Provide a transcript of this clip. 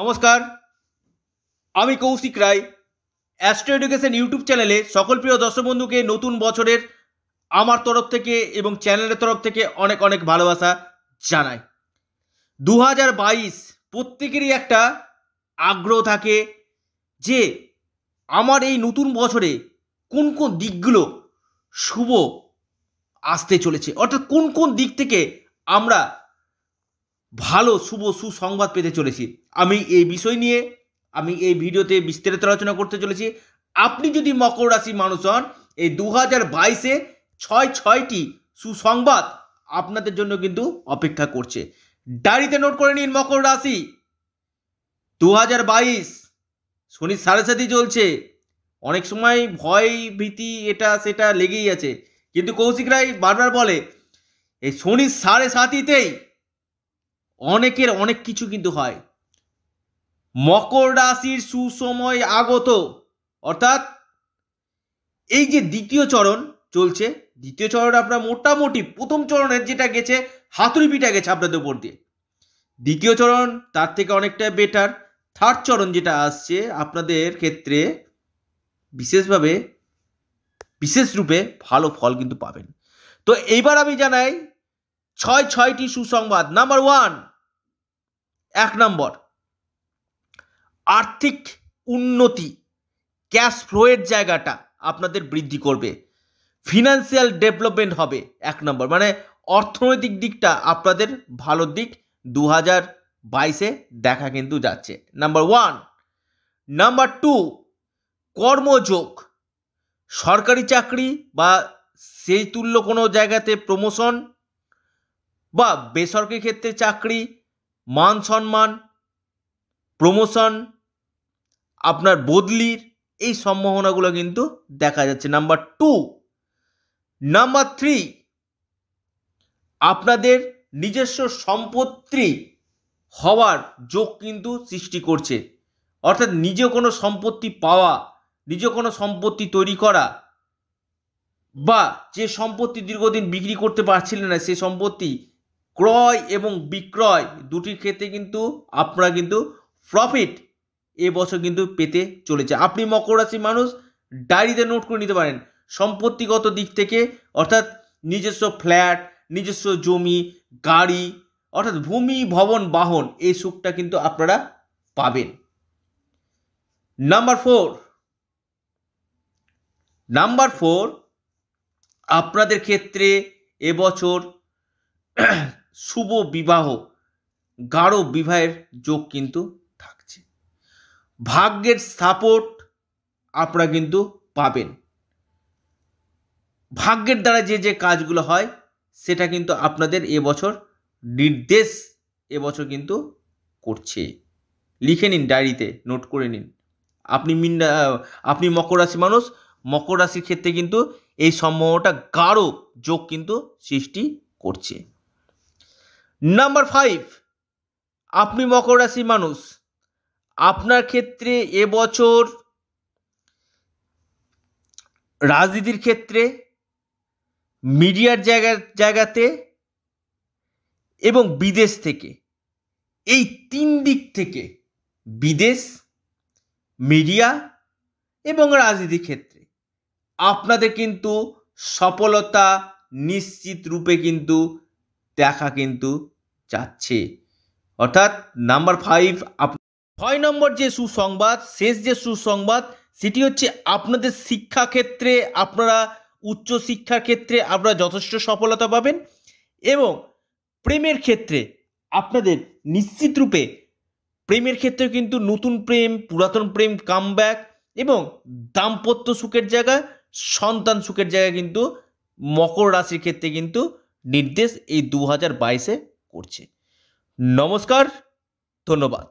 নমস্কার আমি Koushik Roy astro education YouTube চ্যানেলে সকল প্রিয় দর্শক বন্ধুকে নতুন বছরের আমার তরফ থেকে এবং চ্যানেলের তরফ থেকে অনেক অনেক ভালোবাসা জানাই দু হাজার বাইশ প্রত্যেকেরই একটা আগ্রহ থাকে যে আমার এই নতুন বছরে কোন কোন দিকগুলো শুভ আসতে চলেছে অর্থাৎ কোন কোন দিক থেকে আমরা ভালো শুভ সুসংবাদ পেতে চলেছি আমি এই বিষয় নিয়ে আমি এই ভিডিওতে বিস্তারিত আলোচনা করতে চলেছি আপনি যদি মকর রাশির মানুষ হন এই দু হাজার বাইশে ছয় ছয়টি সুসংবাদ আপনাদের জন্য কিন্তু অপেক্ষা করছে ডায়েরিতে নোট করে নিন মকর রাশি দু হাজার বাইশ শনি সাড়ে সাথে চলছে অনেক সময় ভয় ভীতি এটা সেটা লেগেই আছে কিন্তু কৌশিক রায় বারবার বলে এই শনির সাড়ে সাথীতেই অনেকের অনেক কিছু কিন্তু হয় মকর রাশির সুসময় আগত অর্থাৎ এই যে দ্বিতীয় চরণ চলছে দ্বিতীয় চরণ আপনার মোটামুটি প্রথম চরণের যেটা গেছে হাতুড়ি পিঠা গেছে আপনাদের উপর দিয়ে দ্বিতীয় চরণ তার থেকে অনেকটা বেটার থার্ড চরণ যেটা আসছে আপনাদের ক্ষেত্রে বিশেষভাবে বিশেষ রূপে ভালো ফল কিন্তু পাবেন তো এইবার আমি জানাই ছয় ছয়টি সুসংবাদ নাম্বার ওয়ান এক নম্বর আর্থিক উন্নতি ক্যাশ ফ্লোয়ের জায়গাটা আপনাদের বৃদ্ধি করবে ফিনান্সিয়াল ডেভেলপমেন্ট হবে এক নম্বর মানে অর্থনৈতিক দিকটা আপনাদের ভালো দিক দু হাজার বাইশে দেখা কিন্তু যাচ্ছে নাম্বার ওয়ান নাম্বার টু কর্মযোগ সরকারি চাকরি বা সেই তুল্য কোনো জায়গাতে প্রমোশন বা বেসরকারি ক্ষেত্রে চাকরি মান সম্মান প্রমোশন আপনার বদলির এই সম্ভাবনাগুলো কিন্তু দেখা যাচ্ছে নাম্বার টু নাম্বার থ্রি আপনাদের নিজস্ব সম্পত্তি হওয়ার যোগ কিন্তু সৃষ্টি করছে অর্থাৎ নিজে কোনো সম্পত্তি পাওয়া নিজে কোনো সম্পত্তি তৈরি করা বা যে সম্পত্তি দীর্ঘদিন বিক্রি করতে পারছিলেন না সে সম্পত্তি ক্রয় এবং বিক্রয় দুটির ক্ষেত্রে কিন্তু আপনারা কিন্তু প্রফিট এবছর কিন্তু পেতে চলেছে আপনি মকর রাশি মানুষ ডায়েরিতে নোট করে নিতে পারেন সম্পত্তিগত দিক থেকে অর্থাৎ নিজস্ব ফ্ল্যাট নিজস্ব জমি গাড়ি অর্থাৎ ভূমি ভবন বাহন এই সুখটা কিন্তু আপনারা পাবেন নাম্বার ফোর নাম্বার ফোর আপনাদের ক্ষেত্রে এবছর শুভ বিবাহ গাঢ় বিবাহের যোগ কিন্তু থাকছে ভাগ্যের সাপোর্ট আপনারা কিন্তু পাবেন ভাগ্যের দ্বারা যে যে কাজগুলো হয় সেটা কিন্তু আপনাদের এবছর নির্দেশ এবছর কিন্তু করছে লিখে নিন ডায়েরিতে নোট করে নিন আপনি মিন আপনি মকর রাশি মানুষ মকর রাশির ক্ষেত্রে কিন্তু এই সম্ভাবনাটা গাঢ় যোগ কিন্তু সৃষ্টি করছে নাম্বার ফাইভ আপনি মকর রাশি মানুষ আপনার ক্ষেত্রে এবছর রাজনীতির ক্ষেত্রে মিডিয়ার জায়গা জায়গাতে এবং বিদেশ থেকে এই তিন দিক থেকে বিদেশ মিডিয়া এবং রাজনীতির ক্ষেত্রে আপনাদের কিন্তু সফলতা নিশ্চিত রূপে কিন্তু দেখা কিন্তু যাচ্ছে অর্থাৎ নাম্বার ফাইভ ছয় নম্বর যে সুসংবাদ শেষ যে সুসংবাদ সেটি হচ্ছে আপনাদের শিক্ষাক্ষেত্রে আপনারা উচ্চ শিক্ষার ক্ষেত্রে আপনারা যথেষ্ট সফলতা পাবেন এবং প্রেমের ক্ষেত্রে আপনাদের নিশ্চিত রূপে প্রেমের ক্ষেত্রে কিন্তু নতুন প্রেম পুরাতন প্রেম ব্যাক এবং দাম্পত্য সুখের জায়গা সন্তান সুখের জায়গা কিন্তু মকর রাশির ক্ষেত্রে কিন্তু নির্দেশ এই দু হাজার বাইশে করছে নমস্কার ধন্যবাদ